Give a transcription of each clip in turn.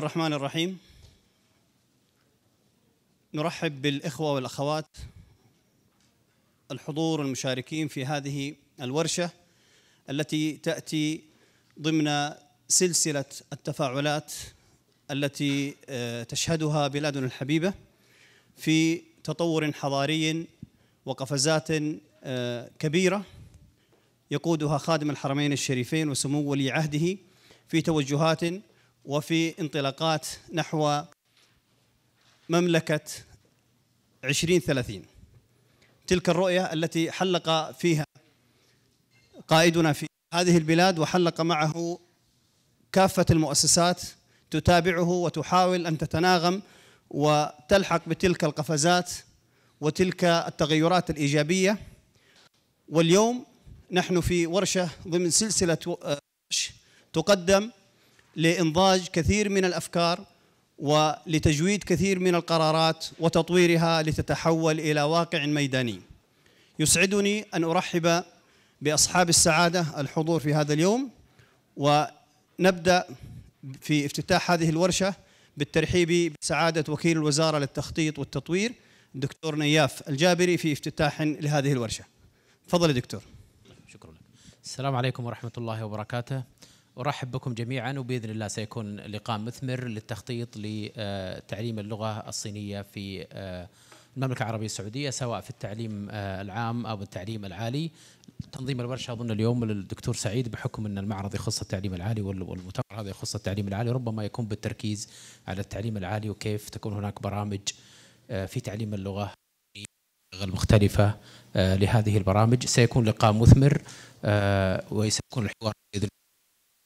الرحمن الرحيم نرحب بالاخوه والاخوات الحضور المشاركين في هذه الورشه التي تاتي ضمن سلسله التفاعلات التي آه، تشهدها بلادنا الحبيبه في تطور حضاري وقفزات آه، كبيره يقودها خادم الحرمين الشريفين وسمو ولي عهده في توجهات وفي انطلاقات نحو مملكة 2030 تلك الرؤية التي حلق فيها قائدنا في هذه البلاد وحلق معه كافة المؤسسات تتابعه وتحاول أن تتناغم وتلحق بتلك القفزات وتلك التغيرات الإيجابية واليوم نحن في ورشة ضمن سلسلة تقدم لإنضاج كثير من الأفكار ولتجويد كثير من القرارات وتطويرها لتتحول إلى واقع ميداني يسعدني أن أرحب بأصحاب السعادة الحضور في هذا اليوم ونبدأ في افتتاح هذه الورشة بالترحيب بسعادة وكيل الوزارة للتخطيط والتطوير الدكتور نياف الجابري في افتتاح لهذه الورشة تفضل يا دكتور شكرا لك السلام عليكم ورحمة الله وبركاته ارحب بكم جميعا وباذن الله سيكون لقاء مثمر للتخطيط لتعليم اللغه الصينيه في آه، المملكه العربيه السعوديه سواء في التعليم آه، العام او التعليم العالي. تنظيم الورشه اظن اليوم للدكتور سعيد بحكم ان المعرض يخص التعليم العالي والمؤتمر هذا يخص التعليم العالي ربما يكون بالتركيز على التعليم العالي وكيف تكون هناك برامج آه، في تعليم اللغه المختلفه لهذه البرامج سيكون لقاء مثمر وسيكون الحوار باذن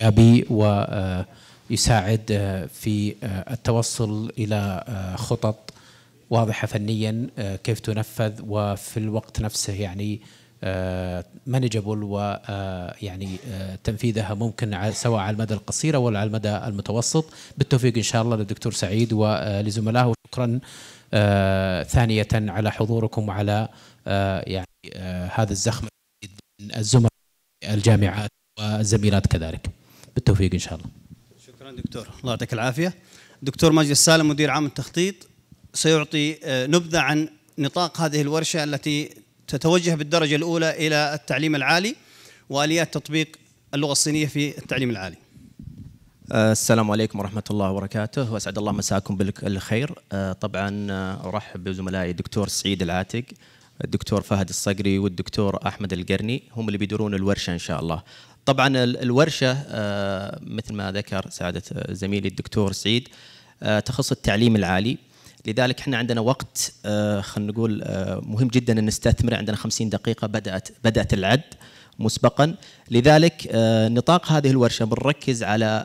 أبي ويساعد آه، آه، في آه، التوصل إلى خطط واضحة فنيا كيف تنفذ وفي الوقت نفسه يعني مانجبل ويعني تنفيذها ممكن سواء على المدى القصير او على المدى المتوسط بالتوفيق ان شاء الله للدكتور سعيد ولزملائه وشكرا ثانيه على حضوركم وعلى يعني هذا الزخم الزملاء الجامعات والزميلات كذلك بالتوفيق ان شاء الله شكرا دكتور الله يعطيك العافيه دكتور ماجد السالم مدير عام التخطيط سيعطي آه، نبذه عن نطاق هذه الورشه التي تتوجه بالدرجه الاولى الى التعليم العالي واليات تطبيق اللغه الصينيه في التعليم العالي آه، السلام عليكم ورحمة الله وبركاته وأسعد الله مساكم بالخير آه، طبعا أرحب بزملائي الدكتور سعيد العاتق الدكتور فهد الصقري والدكتور أحمد القرني هم اللي بيدورون الورشة إن شاء الله طبعا الورشه آه، مثل ما ذكر سعاده آه، زميلي الدكتور سعيد آه، تخص التعليم العالي لذلك احنا عندنا وقت خلينا نقول مهم جدا ان نستثمره عندنا 50 دقيقه بدات بدات العد مسبقا لذلك نطاق هذه الورشه بنركز على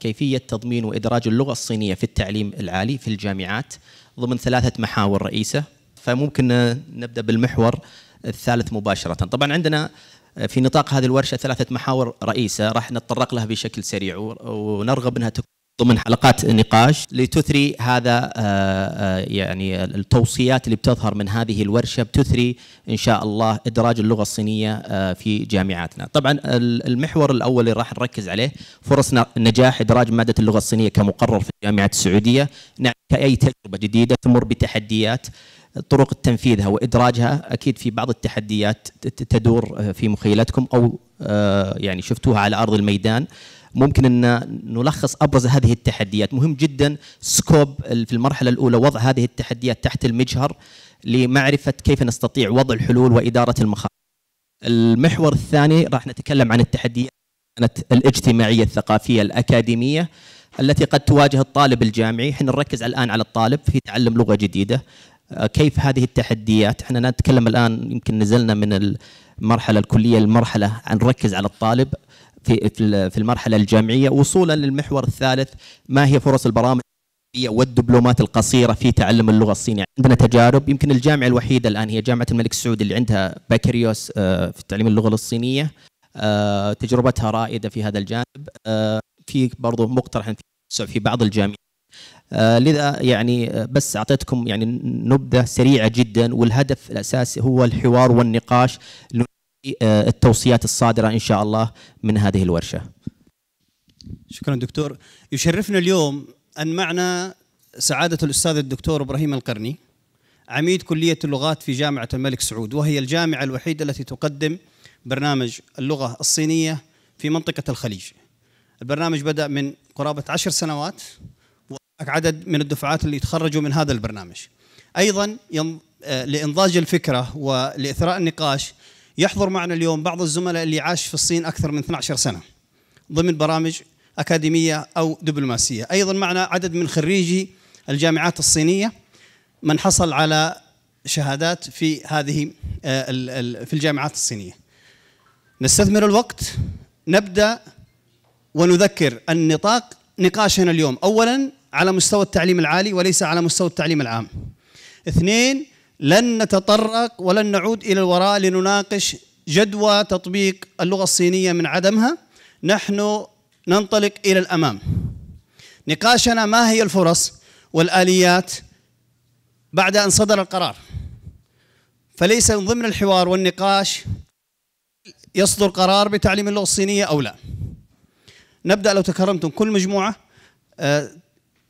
كيفيه تضمين وادراج اللغه الصينيه في التعليم العالي في الجامعات ضمن ثلاثه محاور رئيسه فممكن نبدا بالمحور الثالث مباشره طبعا عندنا في نطاق هذه الورشه ثلاثه محاور رئيسه راح نتطرق لها بشكل سريع ونرغب انها تكون ضمن حلقات نقاش لتثري هذا آه، آه، يعني التوصيات اللي بتظهر من هذه الورشه بتثري ان شاء الله ادراج اللغه الصينيه آه، في جامعاتنا. طبعا المحور الاول اللي راح نركز عليه فرص نجاح ادراج ماده اللغه الصينيه كمقرر في الجامعه السعوديه، نعم كاي تجربه جديده تمر بتحديات طرق تنفيذها وادراجها اكيد في بعض التحديات تدور في مخيلتكم او يعني شفتوها على ارض الميدان ممكن ان نلخص ابرز هذه التحديات مهم جدا سكوب في المرحله الاولى وضع هذه التحديات تحت المجهر لمعرفه كيف نستطيع وضع الحلول واداره المخاطر المحور الثاني راح نتكلم عن التحديات الاجتماعيه الثقافيه الاكاديميه التي قد تواجه الطالب الجامعي احنا نركز الان على الطالب في تعلم لغه جديده آه، كيف هذه التحديات احنا نتكلم الان يمكن نزلنا من المرحله الكليه للمرحله نركز على الطالب في في المرحله الجامعيه وصولا للمحور الثالث ما هي فرص البرامج والدبلومات القصيرة في تعلم اللغة الصينية عندنا تجارب يمكن الجامعة الوحيدة الآن هي جامعة الملك سعود اللي عندها باكريوس آه، في تعليم اللغة الصينية آه، تجربتها رائدة في هذا الجانب آه، في برضو مقترح في بعض الجامعات لذا يعني بس اعطيتكم يعني نبذه سريعه جدا والهدف الاساسي هو الحوار والنقاش آه، التوصيات الصادره ان شاء الله من هذه الورشه. شكرا دكتور يشرفنا اليوم ان معنا سعاده الاستاذ الدكتور ابراهيم القرني عميد كليه اللغات في جامعه الملك سعود وهي الجامعه الوحيده التي تقدم برنامج اللغه الصينيه في منطقه الخليج. البرنامج بدا من قرابه عشر سنوات عدد من الدفعات اللي تخرجوا من هذا البرنامج. ايضا آه، لانضاج الفكره ولاثراء النقاش يحضر معنا اليوم بعض الزملاء اللي عاش في الصين أكثر من 12 سنة ضمن برامج أكاديمية أو دبلوماسية أيضا معنا عدد من خريجي الجامعات الصينية من حصل على شهادات في هذه آه، في الجامعات الصينية نستثمر الوقت نبدأ ونذكر النطاق نقاشنا اليوم أولا على مستوى التعليم العالي وليس على مستوى التعليم العام اثنين لن نتطرق ولن نعود الى الوراء لنناقش جدوى تطبيق اللغه الصينيه من عدمها نحن ننطلق الى الامام نقاشنا ما هي الفرص والاليات بعد ان صدر القرار فليس من ضمن الحوار والنقاش يصدر قرار بتعليم اللغه الصينيه او لا نبدا لو تكرمتم كل مجموعه آه،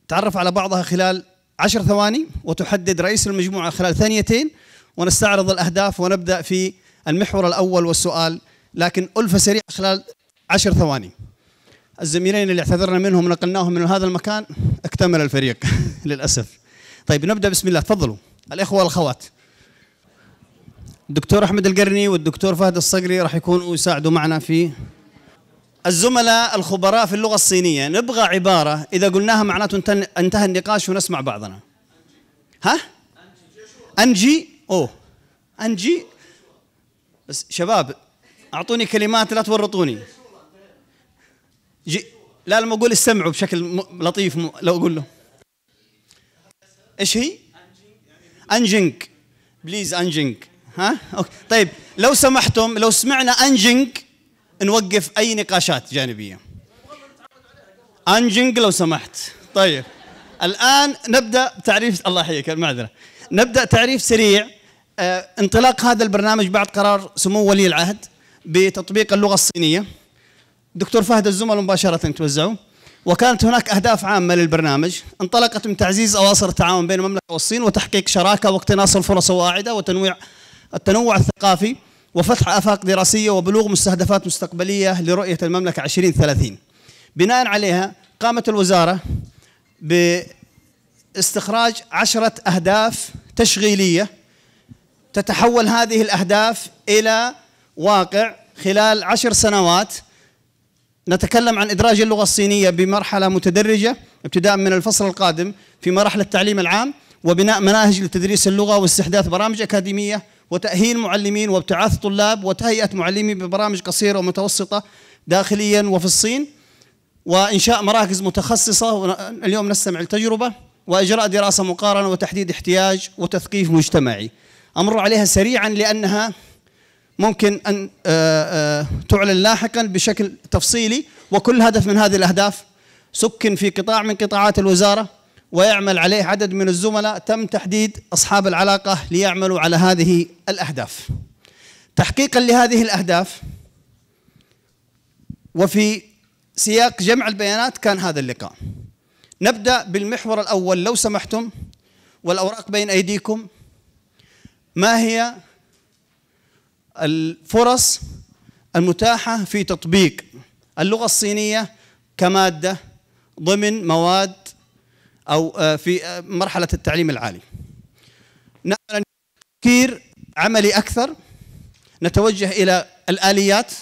تعرف على بعضها خلال عشر ثواني وتحدد رئيس المجموعة خلال ثانيتين ونستعرض الأهداف ونبدأ في المحور الأول والسؤال لكن ألفة سريعة خلال عشر ثواني الزميلين اللي اعتذرنا منهم نقلناهم من هذا المكان اكتمل الفريق للأسف طيب نبدأ بسم الله تفضلوا الإخوة والأخوات الدكتور أحمد القرني والدكتور فهد الصقري راح يكونوا يساعدوا معنا في الزملاء الخبراء في اللغة الصينية نبغى عبارة إذا قلناها معناته انتهى النقاش ونسمع بعضنا ها؟ أنجي أوه أنجي بس شباب أعطوني كلمات لا تورطوني جي لا لما أقول استمعوا بشكل لطيف لو أقول له إيش هي؟ أنجنك بليز أنجنك ها؟ أوكي. طيب لو سمحتم لو سمعنا أنجنك نوقف أي نقاشات جانبية أنجنج لو سمحت طيب الآن نبدأ تعريف الله يحييك المعذرة نبدأ تعريف سريع آه، انطلاق هذا البرنامج بعد قرار سمو ولي العهد بتطبيق اللغة الصينية دكتور فهد الزمل مباشرة توزعوا وكانت هناك أهداف عامة للبرنامج انطلقت من تعزيز أواصر التعاون بين المملكة والصين وتحقيق شراكة واقتناص الفرص الواعدة وتنويع التنوع الثقافي وفتح آفاق دراسية وبلوغ مستهدفات مستقبلية لرؤية المملكة 2030 بناء عليها قامت الوزارة باستخراج عشرة أهداف تشغيلية تتحول هذه الأهداف إلى واقع خلال عشر سنوات نتكلم عن إدراج اللغة الصينية بمرحلة متدرجة ابتداء من الفصل القادم في مراحل التعليم العام وبناء مناهج لتدريس اللغة واستحداث برامج أكاديمية وتأهيل معلمين وابتعاث طلاب وتهيئة معلمين ببرامج قصيرة ومتوسطة داخليا وفي الصين وإنشاء مراكز متخصصة اليوم نستمع التجربة وإجراء دراسة مقارنة وتحديد احتياج وتثقيف مجتمعي أمر عليها سريعا لأنها ممكن أن آه، آه، تعلن لاحقا بشكل تفصيلي وكل هدف من هذه الأهداف سكن في قطاع من قطاعات الوزارة ويعمل عليه عدد من الزملاء تم تحديد أصحاب العلاقة ليعملوا على هذه الأهداف تحقيقا لهذه الأهداف وفي سياق جمع البيانات كان هذا اللقاء نبدأ بالمحور الأول لو سمحتم والأوراق بين أيديكم ما هي الفرص المتاحة في تطبيق اللغة الصينية كمادة ضمن مواد أو آه، في آه، مرحلة التعليم العالي نأمل تفكير عملي أكثر نتوجه إلى الآليات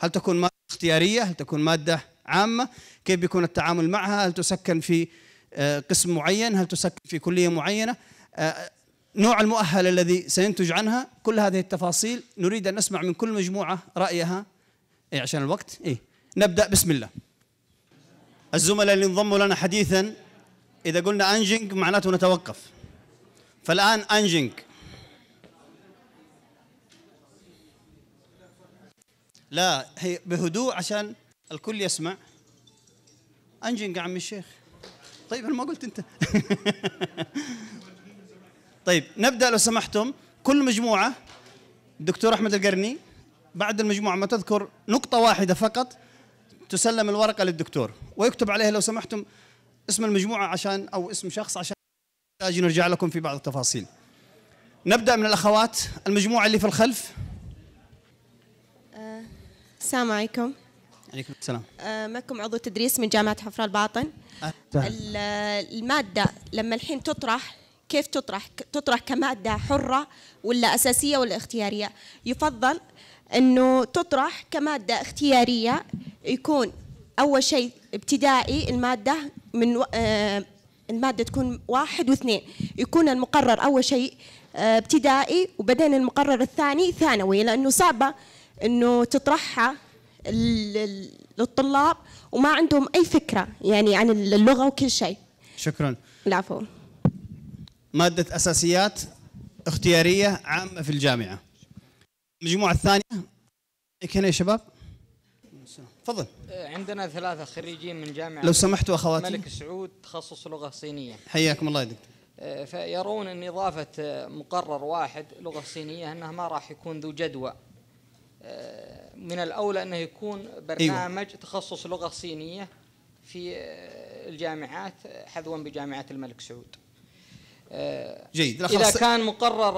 هل تكون مادة اختيارية هل تكون مادة عامة كيف بيكون التعامل معها هل تسكن في آه، قسم معين هل تسكن في كلية معينة نوع المؤهل الذي سينتج عنها كل هذه التفاصيل نريد أن نسمع من كل مجموعة رأيها إيه عشان الوقت إيه نبدأ بسم الله الزملاء اللي انضموا لنا حديثا إذا قلنا أنجينج معناته نتوقف فالآن أنجينج لا هي بهدوء عشان الكل يسمع أنجينج يا عم الشيخ طيب أنا ما قلت أنت طيب نبدأ لو سمحتم كل مجموعة دكتور أحمد القرني بعد المجموعة ما تذكر نقطة واحدة فقط تسلم الورقة للدكتور ويكتب عليها لو سمحتم اسم المجموعة عشان أو اسم شخص عشان نحتاج نرجع لكم في بعض التفاصيل نبدأ من الأخوات المجموعة اللي في الخلف أه السلام عليكم عليكم السلام أه معكم عضو تدريس من جامعة حفر الباطن أه. المادة لما الحين تطرح كيف تطرح تطرح كمادة حرة ولا أساسية ولا اختيارية يفضل أنه تطرح كمادة اختيارية يكون اول شيء ابتدائي الماده من و... آه الماده تكون واحد واثنين يكون المقرر اول شيء آه ابتدائي وبعدين المقرر الثاني ثانوي لانه صعبه انه تطرحها للطلاب وما عندهم اي فكره يعني عن اللغه وكل شيء شكرا العفو ماده اساسيات اختياريه عامه في الجامعه المجموعه الثانيه هنا يا شباب تفضل عندنا ثلاثة خريجين من جامعة لو سمحتوا أخواتي الملك سعود تخصص لغة صينية حياكم الله يا دكتور آه، فيرون أن إضافة آه، مقرر واحد لغة صينية أنه ما راح يكون ذو جدوى آه، من الأولى أنه يكون برنامج أيوة. تخصص لغة صينية في الجامعات حذوا بجامعة الملك سعود جيد إذا كان مقرر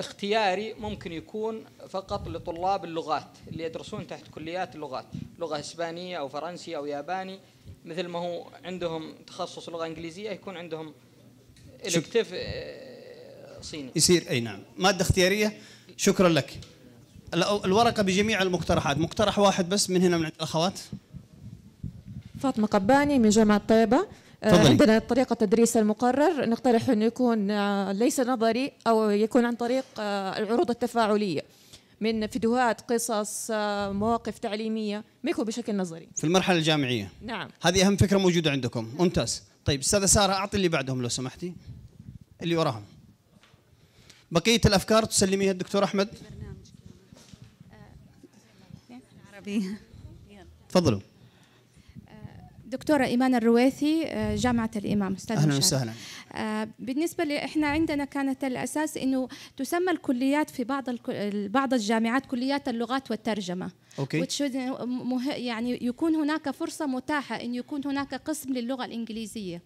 اختياري ممكن يكون فقط لطلاب اللغات اللي يدرسون تحت كليات اللغات لغة إسبانية أو فرنسي أو ياباني مثل ما هو عندهم تخصص لغة إنجليزية يكون عندهم الكتف آه، صيني يصير أي نعم مادة اختيارية شكرا لك الورقة بجميع المقترحات مقترح واحد بس من هنا من عند الأخوات فاطمة قباني من جامعة طيبة آه، فضلي. عندنا طريقة تدريس المقرر نقترح أنه يكون آه، ليس نظري أو يكون عن طريق العروض التفاعلية من فيديوهات قصص آه، مواقف تعليميه ما يكون بشكل نظري في المرحله الجامعيه نعم هذه اهم فكره موجوده عندكم ممتاز طيب استاذه ساره اعطي اللي بعدهم لو سمحتي اللي وراهم بقيه الافكار تسلميها الدكتور احمد آه، تفضلوا دكتورة إيمان الرواثي آه، جامعة الإمام أستاذ أهلا وسهلا آه، بالنسبة لي إحنا عندنا كانت الأساس إنه تسمى الكليات في بعض بعض الجامعات كليات اللغات والترجمة أوكي. يعني يكون هناك فرصة متاحة إن يكون هناك قسم للغة الإنجليزية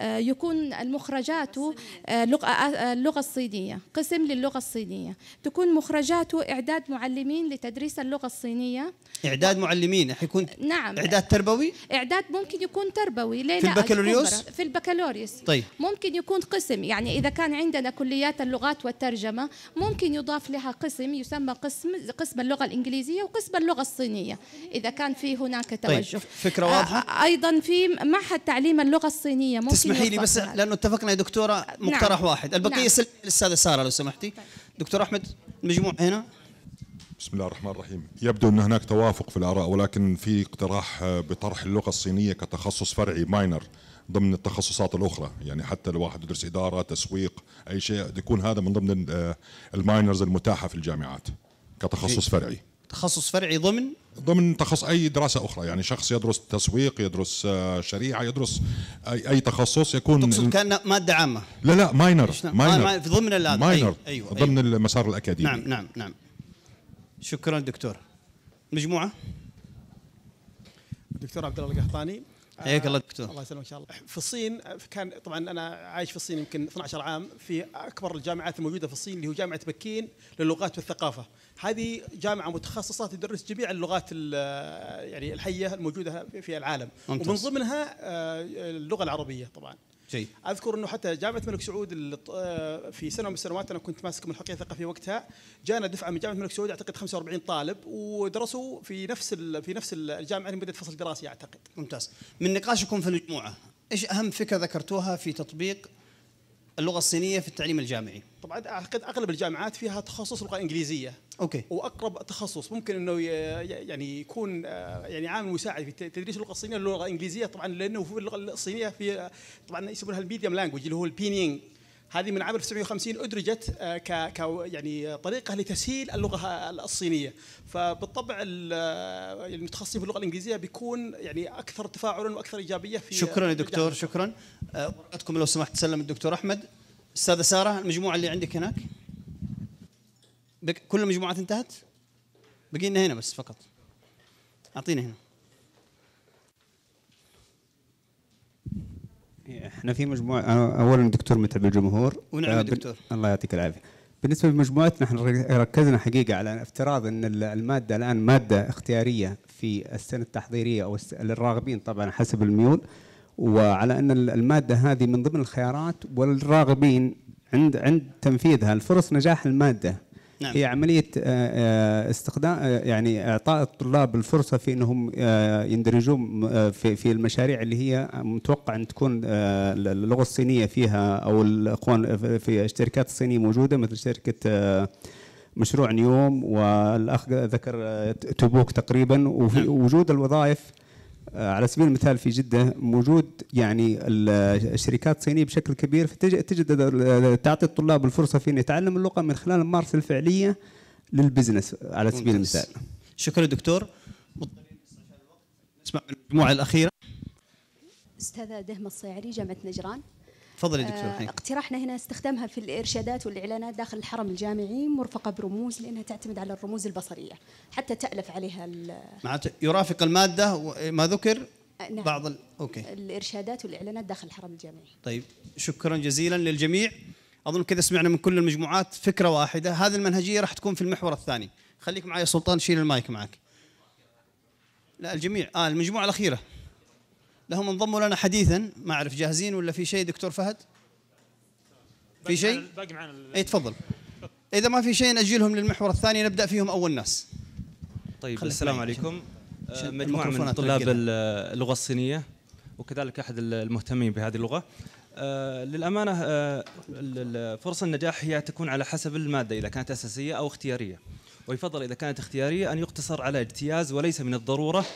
آه، يكون المخرجاته آه، آه، اللغة الصينية قسم للغة الصينية تكون مخرجاته إعداد معلمين لتدريس اللغة الصينية إعداد معلمين حيكون نعم إعداد تربوي إعداد ممكن يكون تربوي في البكالوريوس في البكالوريوس طيب ممكن يكون قسم يعني إذا كان عندنا كليات اللغات والترجمة ممكن يضاف لها قسم يسمى قسم قسم اللغة الإنجليزية وقسم اللغة الصينية إذا كان في هناك طيب. توجه طيب. فكرة واضحة أيضا في معهد تعليم اللغة الصينية ممكن تسمحي لي بس لانه اتفقنا يا دكتوره نعم. مقترح نعم. واحد البقيه نعم. للاستاذه ساره لو سمحتي طيب. دكتور احمد المجموع هنا بسم الله الرحمن الرحيم يبدو أن هناك توافق في الآراء ولكن في اقتراح آه، بطرح اللغة الصينية كتخصص فرعي ماينر ضمن التخصصات الأخرى يعني حتى الواحد يدرس إدارة تسويق أي شيء يكون هذا من ضمن الماينرز آه، المتاحة في الجامعات كتخصص فرعي تخصص فرعي ضمن ضمن تخصص اي دراسه اخرى يعني شخص يدرس تسويق يدرس آه، شريعه يدرس اي, أي تخصص يكون تقصد كان ماده عامه لا لا ماينر آه، ماينر في ضمن ماينر أيوة،, أيوة،, أيوة ضمن أيوة. المسار الاكاديمي نعم نعم نعم شكرا دكتور مجموعه دكتور عبد الله القحطاني حياك الله دكتور الله يسلمك ان شاء الله في الصين كان طبعا انا عايش في الصين يمكن 12 عام في اكبر الجامعات الموجوده في الصين اللي هو جامعه بكين للغات والثقافه هذه جامعه متخصصه تدرس جميع اللغات يعني الحيه الموجوده في العالم ومن ضمنها آه، اللغه العربيه طبعا شيء اذكر انه حتى جامعه الملك سعود آه، في سنه من السنوات انا كنت ماسك ملحقيه الثقافيه وقتها جانا دفعه من جامعه الملك سعود اعتقد 45 طالب ودرسوا في نفس في نفس الجامعه لمده فصل دراسي اعتقد ممتاز من نقاشكم في المجموعه ايش اهم فكره ذكرتوها في تطبيق اللغه الصينيه في التعليم الجامعي طبعا اعتقد اغلب الجامعات فيها تخصص لغه انجليزيه اوكي واقرب تخصص ممكن انه يعني يكون آه، يعني عامل مساعد في تدريس اللغه الصينيه اللغه الانجليزيه طبعا لانه في اللغه الصينيه في طبعا يسمونها الميديم لانجوج اللي هو البينينج هذه من عام 1950 ادرجت آه، ك يعني طريقه لتسهيل اللغه آه، الصينيه فبالطبع المتخصصين آه، يعني في اللغه الانجليزيه بيكون يعني اكثر تفاعلا واكثر ايجابيه في شكرا يا دكتور شكرا ورقتكم لو سمحت تسلم الدكتور احمد استاذه ساره المجموعه اللي عندك هناك كل المجموعات انتهت بقينا هنا بس فقط اعطينا هنا احنا في مجموعه اولا دكتور متعب الجمهور ونعم آه دكتور الله يعطيك العافيه بالنسبه لمجموعتنا احنا ركزنا حقيقه على افتراض ان الماده الان ماده اختياريه في السنه التحضيريه او للراغبين طبعا حسب الميول وعلى ان الماده هذه من ضمن الخيارات والراغبين عند عند تنفيذها الفرص نجاح الماده نعم. هي عمليه آه، آه، استخدام آه، يعني اعطاء الطلاب الفرصه في انهم يندرجون في في المشاريع اللي هي متوقع ان تكون اللغه الصينيه فيها او الاخوان في الشركات الصينيه موجوده مثل شركه مشروع نيوم والاخ ذكر تبوك تقريبا وفي نعم. وجود الوظائف آه، على سبيل المثال في جدة موجود يعني الشركات الصينية بشكل كبير فتجد آه، تعطي الطلاب الفرصة في أن يتعلم اللغة من خلال الممارسة الفعلية للبزنس على سبيل ممتاز. المثال شكرا دكتور نسمع المجموعة الأخيرة أستاذة دهمة الصيعري جامعة نجران تفضلي دكتور آه، حين. اقتراحنا هنا استخدامها في الارشادات والاعلانات داخل الحرم الجامعي مرفقه برموز لانها تعتمد على الرموز البصريه حتى تالف عليها معناته يرافق الماده ما ذكر آه، نعم. بعض ال... اوكي الارشادات والاعلانات داخل الحرم الجامعي طيب شكرا جزيلا للجميع اظن كذا سمعنا من كل المجموعات فكره واحده هذه المنهجيه راح تكون في المحور الثاني خليك معي يا سلطان شيل المايك معك لا الجميع اه المجموعه الاخيره لهم انضموا لنا حديثا ما اعرف جاهزين ولا في شيء دكتور فهد؟ في شيء؟ باقي معنا اي تفضل اذا ما في شيء ناجلهم للمحور الثاني نبدا فيهم اول ناس طيب السلام عليكم آه، مجموعه من طلاب اللغه الصينيه وكذلك احد المهتمين بهذه اللغه آه، للامانه آه، فرص النجاح هي تكون على حسب الماده اذا كانت اساسيه او اختياريه ويفضل اذا كانت اختياريه ان يقتصر على اجتياز وليس من الضروره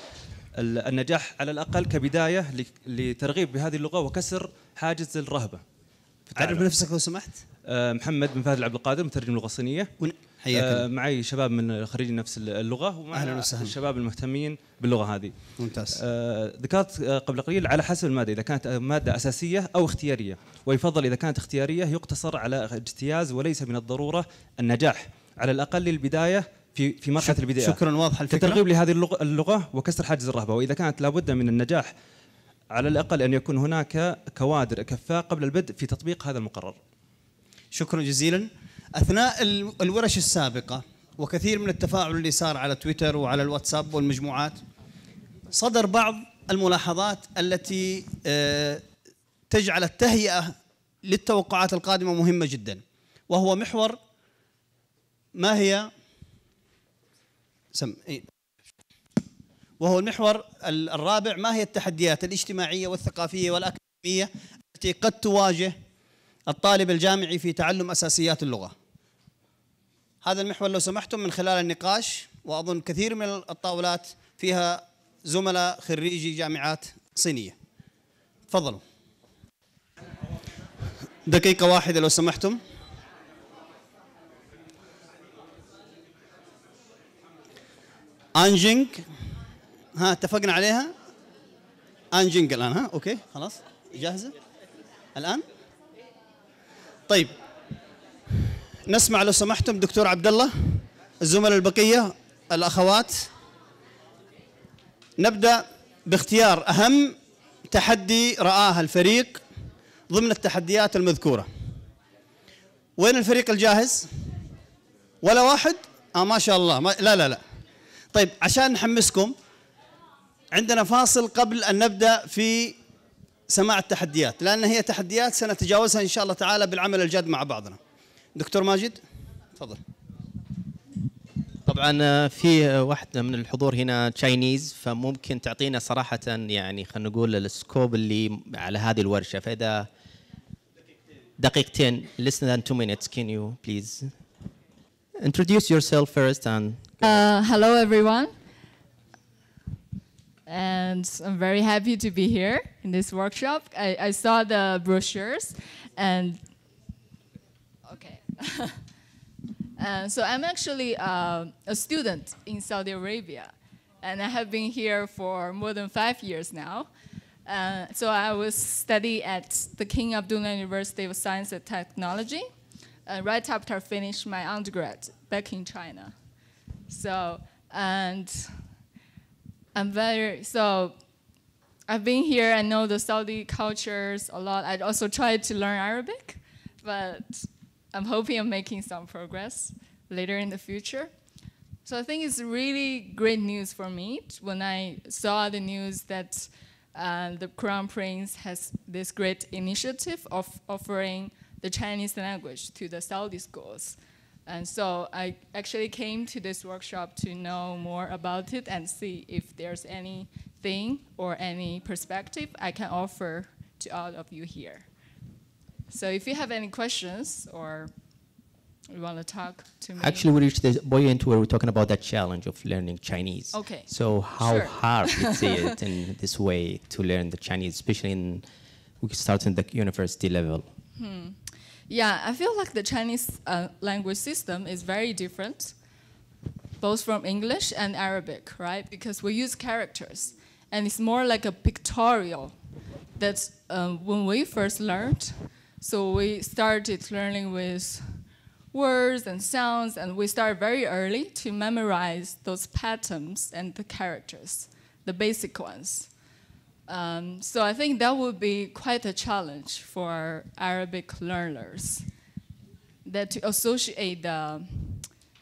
النجاح على الاقل كبدايه لترغيب بهذه اللغه وكسر حاجز الرهبه عرف نفسك لو سمحت أه، محمد بن فهد العبد القادر مترجم لغه صينيه حياك أه، معي شباب من خريجين نفس اللغه ومع الشباب المهتمين باللغه هذه ممتاز أه، ذكرت قبل قليل على حسب الماده اذا كانت ماده اساسيه او اختياريه ويفضل اذا كانت اختياريه يقتصر على اجتياز وليس من الضروره النجاح على الاقل للبدايه في في مرحله البدايه شكرا واضح الفكره كترغيب لهذه اللغه وكسر حاجز الرهبه واذا كانت لابد من النجاح على الاقل ان يكون هناك كوادر كفاءه قبل البدء في تطبيق هذا المقرر شكرا جزيلا اثناء الورش السابقه وكثير من التفاعل اللي صار على تويتر وعلى الواتساب والمجموعات صدر بعض الملاحظات التي آه، تجعل التهيئه للتوقعات القادمه مهمه جدا وهو محور ما هي سم إيه. وهو المحور الرابع ما هي التحديات الاجتماعية والثقافية والأكاديمية التي قد تواجه الطالب الجامعي في تعلم أساسيات اللغة هذا المحور لو سمحتم من خلال النقاش وأظن كثير من الطاولات فيها زملاء خريجي جامعات صينية تفضلوا دقيقة واحدة لو سمحتم انجينج ها اتفقنا عليها انجينج الان ها اوكي خلاص جاهزه الان طيب نسمع لو سمحتم دكتور عبد الله الزملاء البقيه الاخوات نبدا باختيار اهم تحدي رآه الفريق ضمن التحديات المذكوره وين الفريق الجاهز ولا واحد اه ما شاء الله ما لا لا لا طيب عشان نحمسكم عندنا فاصل قبل أن نبدأ في سماع التحديات لأن هي تحديات سنتجاوزها إن شاء الله تعالى بالعمل الجاد مع بعضنا دكتور ماجد تفضل طبعا آه، في واحدة من الحضور هنا تشاينيز فممكن تعطينا صراحة يعني خلينا نقول السكوب اللي على هذه الورشة فإذا دقيقتين less than two minutes can you please introduce yourself first and Uh, hello, everyone. And I'm very happy to be here in this workshop. I, I saw the brochures and okay. and uh, so I'm actually uh, a student in Saudi Arabia. And I have been here for more than five years now. Uh, so I was study at the King Abdullah University of Science and Technology. Uh, right after I finished my undergrad back in China. So, and I'm very, so I've been here. I know the Saudi cultures a lot. I also tried to learn Arabic, but I'm hoping I'm making some progress later in the future. So I think it's really great news for me when I saw the news that uh, the Crown Prince has this great initiative of offering the Chinese language to the Saudi schools. And so I actually came to this workshop to know more about it and see if there's anything or any perspective I can offer to all of you here. So if you have any questions or you want to talk to me? Actually, we reached the point where we're talking about that challenge of learning Chinese. Okay. So how sure. hard is it in this way to learn the Chinese, especially in we start in the university level? Hmm. Yeah, I feel like the Chinese uh, language system is very different, both from English and Arabic, right? Because we use characters, and it's more like a pictorial. That's um, when we first learned. So we started learning with words and sounds, and we start very early to memorize those patterns and the characters, the basic ones. Um, so I think that would be quite a challenge for Arabic learners, that to associate the,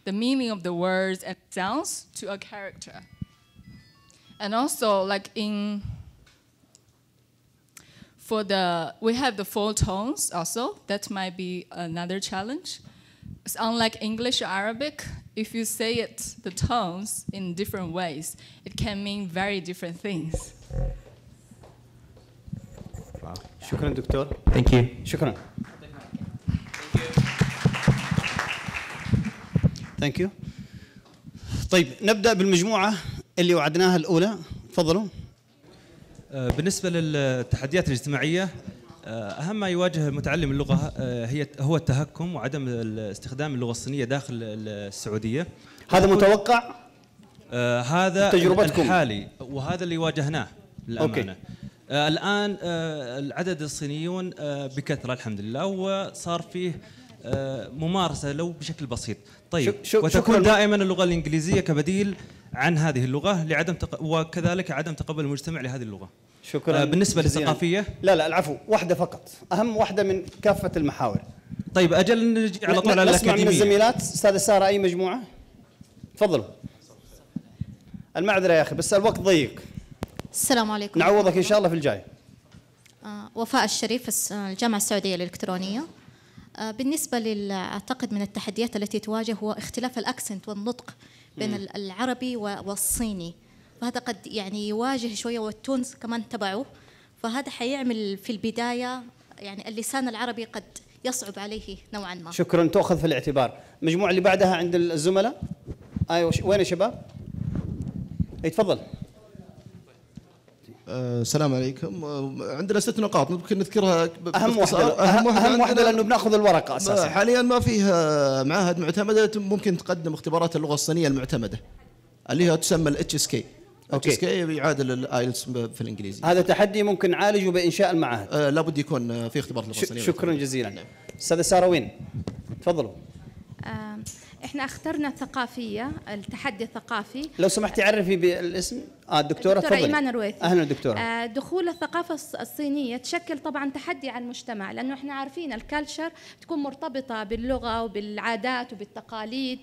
the meaning of the words and sounds to a character. And also, like in, for the, we have the four tones also, that might be another challenge. It's unlike English or Arabic, if you say it, the tones, in different ways, it can mean very different things. الرفعه شكرا دكتور ثانك يو شكرا ثانك يو طيب نبدا بالمجموعه اللي وعدناها الاولى تفضلوا أه، بالنسبه للتحديات الاجتماعيه أه، اهم ما يواجه متعلم اللغه أه، هي هو التهكم وعدم استخدام اللغه الصينيه داخل السعوديه هذا متوقع هذا تجربتكم الحالي وهذا اللي واجهناه للامانه أوكي. آه، الان آه، العدد الصينيون آه، بكثره الحمد لله وصار فيه ممارسه لو بشكل بسيط طيب شك وتكون دائما اللغه الانجليزيه كبديل عن هذه اللغه لعدم تق... وكذلك عدم تقبل المجتمع لهذه اللغه شكرا بالنسبه جزيلا. للثقافيه لا لا العفو واحده فقط اهم واحده من كافه المحاور طيب اجل نجي على طول على الاكاديميه من الزميلات استاذه ساره اي مجموعه تفضلوا المعذره يا اخي بس الوقت ضيق السلام عليكم نعوضك ان شاء الله في الجاي آه، وفاء الشريف الجامعه السعوديه الالكترونيه آه، بالنسبه للاعتقد اعتقد من التحديات التي تواجه هو اختلاف الاكسنت والنطق بين م. العربي والصيني وهذا قد يعني يواجه شويه والتونز كمان تبعه فهذا حيعمل في البدايه يعني اللسان العربي قد يصعب عليه نوعا ما شكرا تؤخذ في الاعتبار المجموعه اللي بعدها عند الزملاء ايوه وين يا شباب اي تفضل آه، السلام عليكم آه، عندنا ست نقاط ممكن نذكرها اهم واحده اهم واحده, أهم واحدة لانه بناخذ الورقه اساسا حاليا ما فيه معاهد معتمده ممكن تقدم اختبارات اللغه الصينيه المعتمده اللي هي تسمى الاتش اس كي اوكي اس كي يعادل الايلتس في الانجليزي هذا تحدي ممكن نعالجه بانشاء المعاهد آه لابد يكون في اختبار اللغه الصينيه شكرا جزيلا نعم. استاذه ساره وين تفضلوا آه احنا اخترنا ثقافيه التحدي الثقافي لو سمحتي عرفي بالاسم آه الدكتورة دكتورة فضلي. إيمان الرويثي أهلا دكتورة آه دخول الثقافة الصينية تشكل طبعا تحدي على المجتمع لأنه إحنا عارفين الكالتشر تكون مرتبطة باللغة وبالعادات وبالتقاليد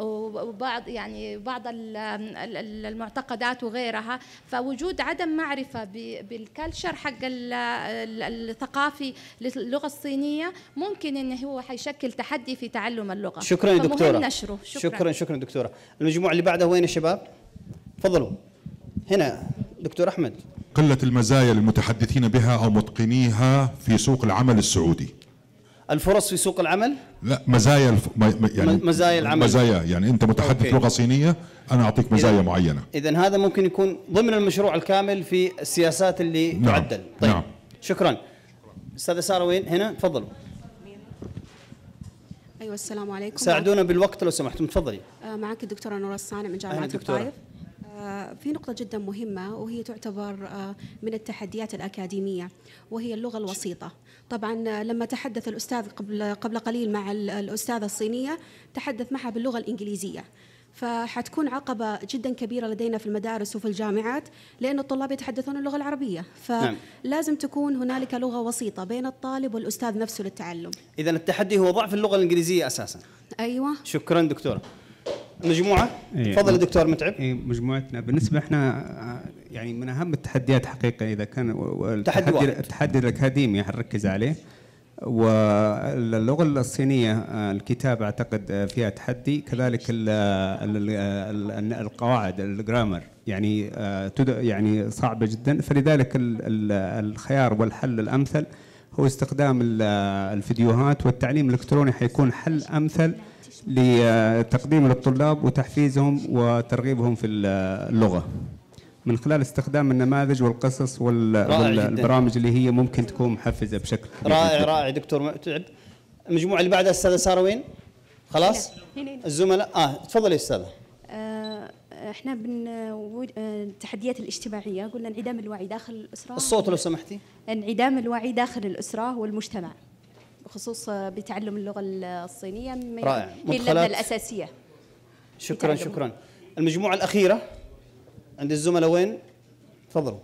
وبعض يعني بعض المعتقدات وغيرها فوجود عدم معرفة بالكالتشر حق الثقافي للغة الصينية ممكن إنه هو حيشكل تحدي في تعلم اللغة شكرا دكتورة نشره شكرا شكرا, شكرا دكتورة المجموعة اللي بعدها وين يا شباب؟ تفضلوا هنا دكتور أحمد قلة المزايا للمتحدثين بها أو متقنيها في سوق العمل السعودي الفرص في سوق العمل؟ لا مزايا الف... م... يعني مزايا العمل مزايا يعني انت متحدث أوكي. لغه صينيه انا اعطيك مزايا إذن معينه اذا هذا ممكن يكون ضمن المشروع الكامل في السياسات اللي نعم. تعدل طيب نعم. شكرا استاذه ساره وين هنا تفضلوا ايوه السلام عليكم ساعدونا بالوقت لو سمحتم تفضلي آه، معك الدكتوره نورة الصانع من جامعه الطائف آه، في نقطة جدا مهمة وهي تعتبر آه، من التحديات الأكاديمية وهي اللغة الوسيطة طبعا آه، لما تحدث الأستاذ قبل, قبل قليل مع الأستاذة الصينية تحدث معها باللغة الإنجليزية فحتكون عقبة جدا كبيرة لدينا في المدارس وفي الجامعات لأن الطلاب يتحدثون اللغة العربية نعم. فلازم تكون هنالك لغة وسيطة بين الطالب والأستاذ نفسه للتعلم إذا التحدي هو ضعف اللغة الإنجليزية أساسا أيوة شكرا دكتورة مجموعه إيه، تفضل إيه دكتور متعب إيه مجموعتنا بالنسبه احنا آه، يعني من اهم التحديات حقيقه اذا كان التحدي واحد. التحدي الاكاديمي حنركز عليه واللغه الصينيه آه، الكتابه اعتقد آه، فيها تحدي كذلك الـ الـ الـ القواعد الجرامر يعني يعني صعبه جدا فلذلك الخيار والحل الامثل هو استخدام الفيديوهات والتعليم الالكتروني حيكون حل امثل لتقديم للطلاب وتحفيزهم وترغيبهم في اللغه من خلال استخدام النماذج والقصص والبرامج اللي هي ممكن تكون محفزه بشكل رائع رائع دكتور متعب المجموعه اللي بعدها استاذه ساره وين؟ خلاص؟ الزملاء اه تفضلي استاذه احنا بن آه، التحديات الاجتماعيه قلنا انعدام الوعي داخل الاسره الصوت لو سمحتي انعدام الوعي داخل الاسره والمجتمع بخصوص آه، بتعلم اللغه الصينيه من رائع مدخلات الاساسيه شكرا شكرا المجموعه الاخيره عند الزملاء وين تفضلوا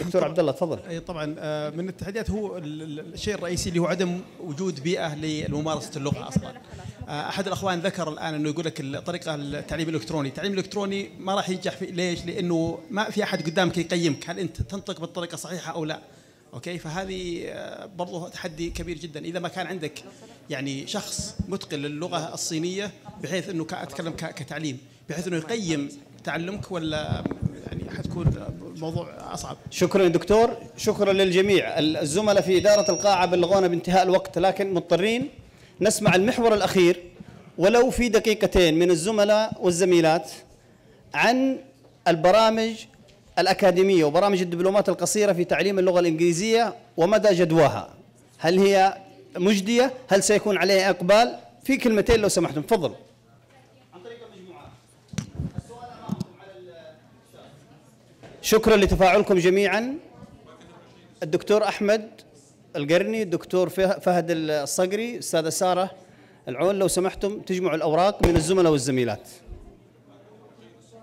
دكتور عبد الله تفضل اي طبعا آه، من التحديات هو الشيء الرئيسي اللي هو عدم وجود بيئه لممارسه اللغه اصلا آه، احد الاخوان ذكر الان انه يقول لك الطريقه التعليم الالكتروني، التعليم الالكتروني ما راح ينجح في ليش؟ لانه ما في احد قدامك يقيمك هل انت تنطق بالطريقه الصحيحه او لا؟ اوكي فهذه آه، برضه تحدي كبير جدا اذا ما كان عندك يعني شخص متقن للغه الصينيه بحيث انه اتكلم كتعليم بحيث انه يقيم تعلمك ولا يعني حتكون الموضوع اصعب. شكرا دكتور، شكرا للجميع، الزملاء في اداره القاعه بلغونا بانتهاء الوقت لكن مضطرين نسمع المحور الأخير ولو في دقيقتين من الزملاء والزميلات عن البرامج الأكاديمية وبرامج الدبلومات القصيرة في تعليم اللغة الإنجليزية ومدى جدواها هل هي مجدية هل سيكون عليها إقبال في كلمتين لو سمحتم فضل شكرا لتفاعلكم جميعا الدكتور أحمد القرني الدكتور فهد الصقري استاذه ساره العون لو سمحتم تجمعوا الاوراق من الزملاء والزميلات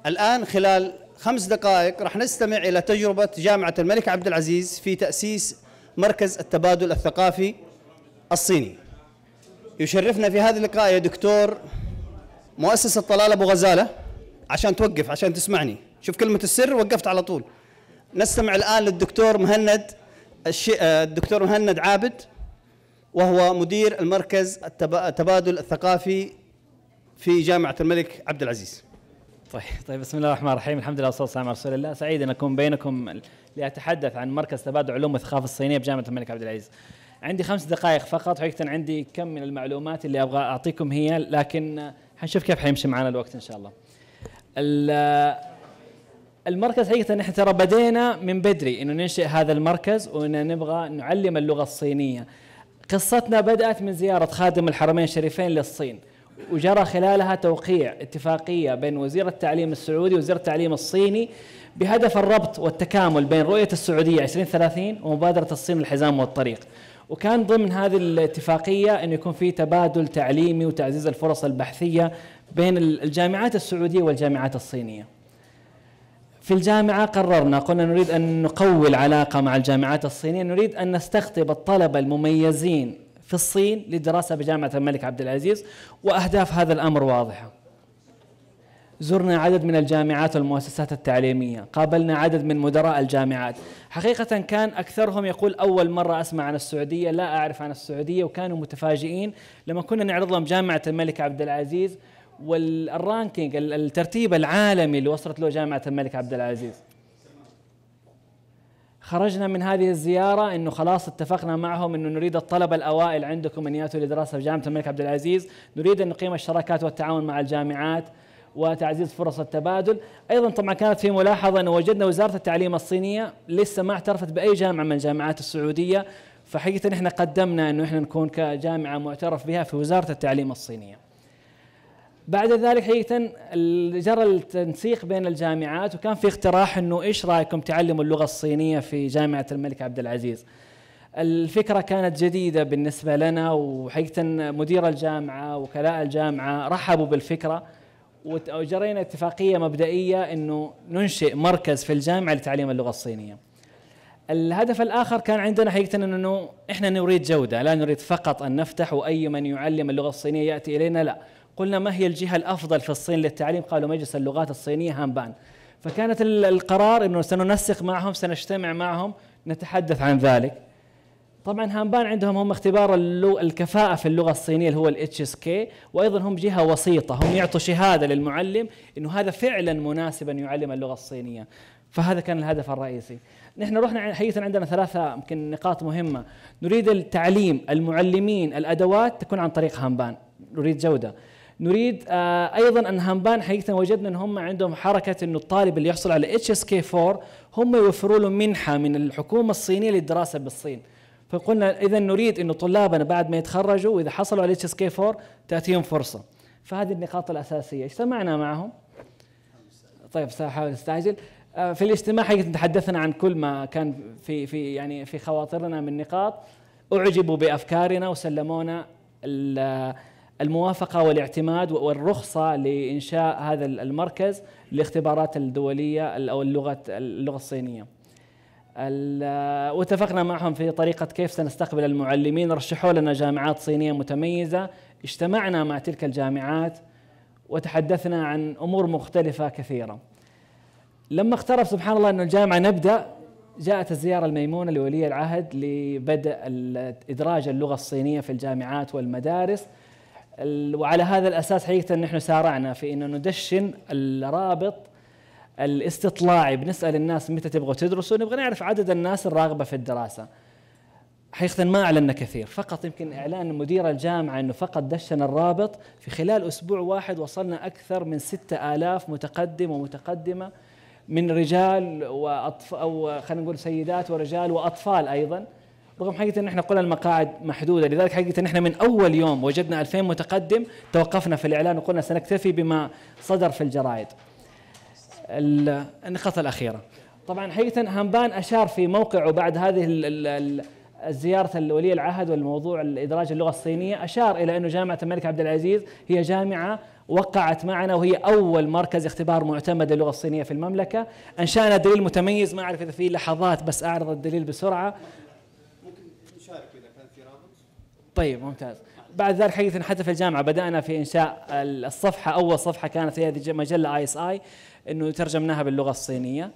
الان خلال خمس دقائق راح نستمع الى تجربه جامعه الملك عبد العزيز في تاسيس مركز التبادل الثقافي الصيني يشرفنا في هذا اللقاء يا دكتور مؤسس الطلال ابو غزاله عشان توقف عشان تسمعني شوف كلمه السر وقفت على طول نستمع الان للدكتور مهند الدكتور مهند عابد وهو مدير المركز التبادل الثقافي في جامعة الملك عبد العزيز طيب طيب بسم الله الرحمن الرحيم الحمد لله والصلاه والسلام على رسول الله سعيد ان اكون بينكم لاتحدث عن مركز تبادل علوم الثقافه الصينيه بجامعه الملك عبد العزيز عندي خمس دقائق فقط حقيقه عندي كم من المعلومات اللي ابغى اعطيكم هي لكن حنشوف كيف حيمشي معنا الوقت ان شاء الله المركز حقيقه نحن ترى بدينا من بدري انه ننشئ هذا المركز وان نبغى نعلم اللغه الصينيه قصتنا بدات من زياره خادم الحرمين الشريفين للصين وجرى خلالها توقيع اتفاقيه بين وزير التعليم السعودي ووزير التعليم الصيني بهدف الربط والتكامل بين رؤيه السعوديه 2030 ومبادره الصين للحزام والطريق. وكان ضمن هذه الاتفاقيه انه يكون في تبادل تعليمي وتعزيز الفرص البحثيه بين الجامعات السعوديه والجامعات الصينيه. في الجامعة قررنا قلنا نريد أن نقوي العلاقة مع الجامعات الصينية نريد أن نستقطب الطلبة المميزين في الصين للدراسة بجامعة الملك عبد العزيز وأهداف هذا الأمر واضحة زرنا عدد من الجامعات والمؤسسات التعليمية قابلنا عدد من مدراء الجامعات حقيقة كان أكثرهم يقول أول مرة أسمع عن السعودية لا أعرف عن السعودية وكانوا متفاجئين لما كنا نعرض لهم جامعة الملك عبد العزيز والرانكينج الترتيب العالمي اللي وصلت له جامعه الملك عبد العزيز خرجنا من هذه الزياره انه خلاص اتفقنا معهم انه نريد الطلبه الاوائل عندكم ان ياتوا لدراسه في جامعه الملك عبد العزيز، نريد ان نقيم الشراكات والتعاون مع الجامعات وتعزيز فرص التبادل، ايضا طبعا كانت في ملاحظه انه وجدنا وزاره التعليم الصينيه لسه ما اعترفت باي جامعه من الجامعات السعوديه، فحقيقه احنا قدمنا انه احنا نكون كجامعه معترف بها في وزاره التعليم الصينيه. بعد ذلك حقيقة جرى التنسيق بين الجامعات وكان في اقتراح انه ايش رايكم تعلموا اللغة الصينية في جامعة الملك عبد العزيز. الفكرة كانت جديدة بالنسبة لنا وحقيقة مدير الجامعة وكلاء الجامعة رحبوا بالفكرة وجرينا اتفاقية مبدئية انه ننشئ مركز في الجامعة لتعليم اللغة الصينية. الهدف الاخر كان عندنا حقيقه انه احنا نريد جوده لا نريد فقط ان نفتح واي من يعلم اللغه الصينيه ياتي الينا لا قلنا ما هي الجهة الأفضل في الصين للتعليم قالوا مجلس اللغات الصينية هامبان فكانت القرار أنه سننسق معهم سنجتمع معهم نتحدث عن ذلك طبعا هامبان عندهم هم اختبار الكفاءة في اللغة الصينية اللي هو الاتش اس كي وأيضا هم جهة وسيطة هم يعطوا شهادة للمعلم أنه هذا فعلا مناسب أن يعلم اللغة الصينية فهذا كان الهدف الرئيسي نحن رحنا حقيقة عندنا ثلاثة يمكن نقاط مهمة نريد التعليم المعلمين الأدوات تكون عن طريق هامبان نريد جودة نريد آه، ايضا ان هامبان حقيقه وجدنا ان هم عندهم حركه انه الطالب اللي يحصل على اتش اس كي 4 هم يوفروا له منحه من الحكومه الصينيه للدراسه بالصين فقلنا اذا نريد انه طلابنا بعد ما يتخرجوا واذا حصلوا على اتش اس كي 4 تاتيهم فرصه فهذه النقاط الاساسيه اجتمعنا معهم طيب ساحاول استعجل آه، في الاجتماع حقيقه تحدثنا عن كل ما كان في في يعني في خواطرنا من نقاط اعجبوا بافكارنا وسلمونا الموافقة والاعتماد والرخصة لإنشاء هذا المركز للاختبارات الدولية أو اللغة اللغة الصينية. واتفقنا معهم في طريقة كيف سنستقبل المعلمين رشحوا لنا جامعات صينية متميزة اجتمعنا مع تلك الجامعات وتحدثنا عن أمور مختلفة كثيرة لما اقترب سبحان الله أن الجامعة نبدأ جاءت الزيارة الميمونة لولي العهد لبدء إدراج اللغة الصينية في الجامعات والمدارس وعلى هذا الاساس حقيقه نحن سارعنا في انه ندشن الرابط الاستطلاعي بنسال الناس متى تبغوا تدرسوا نبغى نعرف عدد الناس الراغبه في الدراسه حقيقة ما أعلنا كثير فقط يمكن إعلان مدير الجامعة أنه فقط دشن الرابط في خلال أسبوع واحد وصلنا أكثر من ستة آلاف متقدم ومتقدمة من رجال وأطفال أو خلينا نقول سيدات ورجال وأطفال أيضا رغم حقيقة ان احنا قلنا المقاعد محدودة لذلك حقيقة ان احنا من اول يوم وجدنا 2000 متقدم توقفنا في الاعلان وقلنا سنكتفي بما صدر في الجرائد النقاط الاخيرة طبعا حقيقة هامبان اشار في موقعه بعد هذه الزيارة ولي العهد والموضوع الإدراج اللغة الصينية أشار إلى أن جامعة الملك عبد العزيز هي جامعة وقعت معنا وهي أول مركز اختبار معتمد للغة الصينية في المملكة أنشأنا دليل متميز ما أعرف إذا في لحظات بس أعرض الدليل بسرعة طيب ممتاز بعد ذلك حقيقة حتى في الجامعة بدأنا في إنشاء الصفحة أول صفحة كانت هي هذه مجلة آي إس آي إنه ترجمناها باللغة الصينية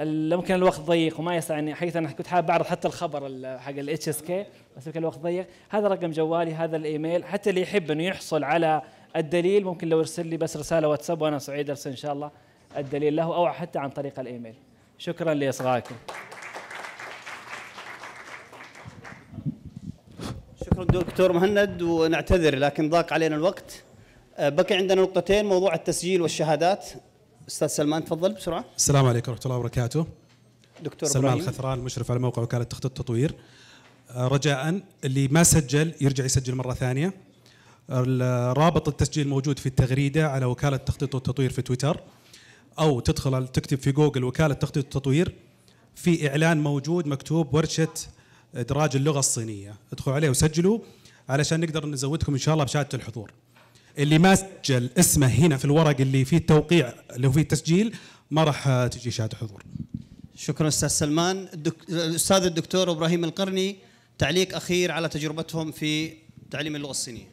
ممكن الوقت ضيق وما يسعني حقيقة أنا كنت حابب أعرض حتى الخبر حق الاتش اس كي بس كان الوقت ضيق هذا رقم جوالي هذا الإيميل حتى اللي يحب إنه يحصل على الدليل ممكن لو يرسل لي بس رسالة واتساب وأنا سعيد أرسل إن شاء الله الدليل له أو حتى عن طريق الإيميل شكرا لإصغائكم شكرا دكتور مهند ونعتذر لكن ضاق علينا الوقت آه، بقي عندنا نقطتين موضوع التسجيل والشهادات استاذ سلمان تفضل بسرعه السلام عليكم ورحمه الله وبركاته دكتور سلمان إبراهيم. الخثران المشرف على موقع وكاله تخطيط التطوير آه، رجاء اللي ما سجل يرجع يسجل مره ثانيه رابط التسجيل موجود في التغريده على وكاله تخطيط والتطوير في تويتر او تدخل تكتب في جوجل وكاله تخطيط والتطوير في اعلان موجود مكتوب ورشه ادراج اللغه الصينيه ادخلوا عليه وسجلوا علشان نقدر نزودكم ان شاء الله بشهاده الحضور اللي ما سجل اسمه هنا في الورق اللي فيه التوقيع اللي هو فيه التسجيل ما راح تجي شهاده حضور شكرا استاذ سلمان الاستاذ الدكتور ابراهيم القرني تعليق اخير على تجربتهم في تعليم اللغه الصينيه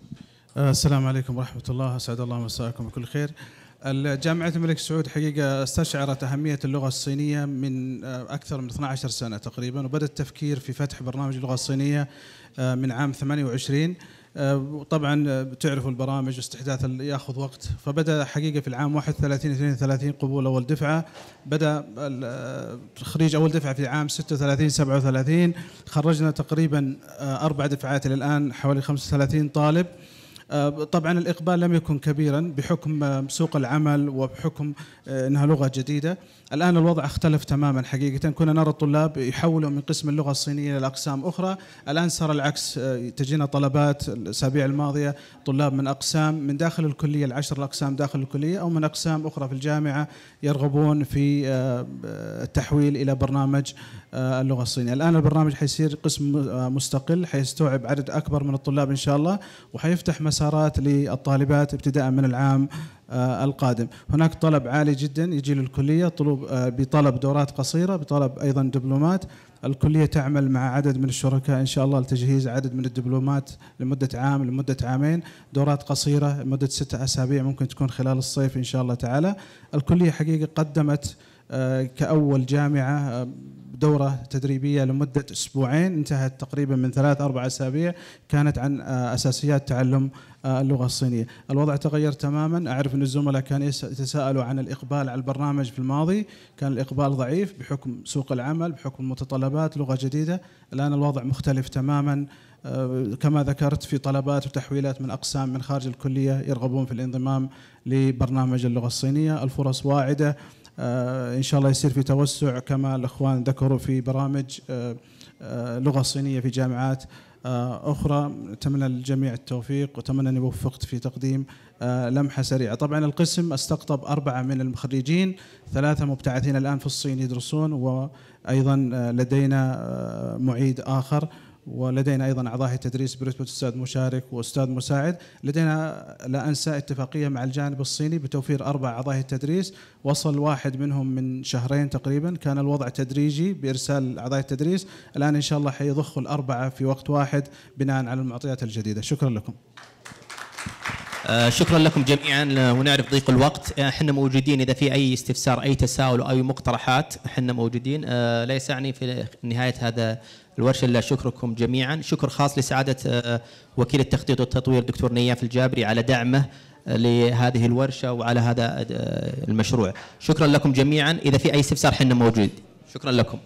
السلام عليكم ورحمه الله اسعد الله مساءكم بكل خير جامعة الملك سعود حقيقة استشعرت أهمية اللغة الصينية من آه، أكثر من 12 سنة تقريبا وبدأ التفكير في فتح برنامج اللغة الصينية آه، من عام 28 آه، وطبعا تعرفوا البرامج واستحداث ياخذ وقت فبدا حقيقه في العام 31 32 قبول اول دفعه بدا تخريج اول دفعه في عام 36 37 خرجنا تقريبا اربع دفعات الى الان حوالي 35 طالب آه، طبعا الإقبال لم يكن كبيرا بحكم آه، سوق العمل وبحكم آه، أنها لغة جديدة الآن الوضع اختلف تماما حقيقة كنا نرى الطلاب يحولوا من قسم اللغة الصينية إلى أقسام أخرى الآن صار العكس آه، تجينا طلبات الأسابيع الماضية طلاب من أقسام من داخل الكلية العشر الأقسام داخل الكلية أو من أقسام أخرى في الجامعة يرغبون في آه، التحويل إلى برنامج آه، اللغة الصينية الآن البرنامج حيصير قسم مستقل حيستوعب عدد أكبر من الطلاب إن شاء الله وحيفتح مسارات للطالبات ابتداء من العام آه، القادم هناك طلب عالي جدا يجي للكلية طلب آه، بطلب دورات قصيرة بطلب أيضا دبلومات الكلية تعمل مع عدد من الشركاء إن شاء الله لتجهيز عدد من الدبلومات لمدة عام لمدة عامين دورات قصيرة لمدة ستة أسابيع ممكن تكون خلال الصيف إن شاء الله تعالى الكلية حقيقة قدمت آه، كأول جامعة آه، دورة تدريبية لمدة أسبوعين انتهت تقريبا من ثلاث أربع أسابيع كانت عن آه، أساسيات تعلم اللغة الصينية الوضع تغير تماما أعرف أن الزملاء كان يتساءلوا عن الإقبال على البرنامج في الماضي كان الإقبال ضعيف بحكم سوق العمل بحكم المتطلبات لغة جديدة الآن الوضع مختلف تماما كما ذكرت في طلبات وتحويلات من أقسام من خارج الكلية يرغبون في الانضمام لبرنامج اللغة الصينية الفرص واعدة آه، ان شاء الله يصير في توسع كما الاخوان ذكروا في برامج آه، آه، لغه صينيه في جامعات اخرى اتمنى للجميع التوفيق واتمنى اني وفقت في تقديم لمحه سريعه طبعا القسم استقطب اربعه من المخرجين ثلاثه مبتعثين الان في الصين يدرسون وايضا لدينا معيد اخر ولدينا ايضا اعضاء هيئه تدريس برتبه استاذ مشارك واستاذ مساعد، لدينا لا انسى اتفاقيه مع الجانب الصيني بتوفير اربع اعضاء هيئه تدريس، وصل واحد منهم من شهرين تقريبا، كان الوضع تدريجي بارسال اعضاء التدريس، الان ان شاء الله حيضخوا الاربعه في وقت واحد بناء على المعطيات الجديده، شكرا لكم. آه شكرا لكم جميعا آه، ونعرف ضيق الوقت آه، احنا موجودين اذا في اي استفسار اي تساؤل او اي مقترحات احنا موجودين آه لا يسعني في نهايه هذا الورشه الا شكركم جميعا شكر خاص لسعاده آه، وكيل التخطيط والتطوير دكتور نياف الجابري على دعمه آه، لهذه الورشه وعلى هذا آه، المشروع شكرا لكم جميعا اذا في اي استفسار حنا موجود شكرا لكم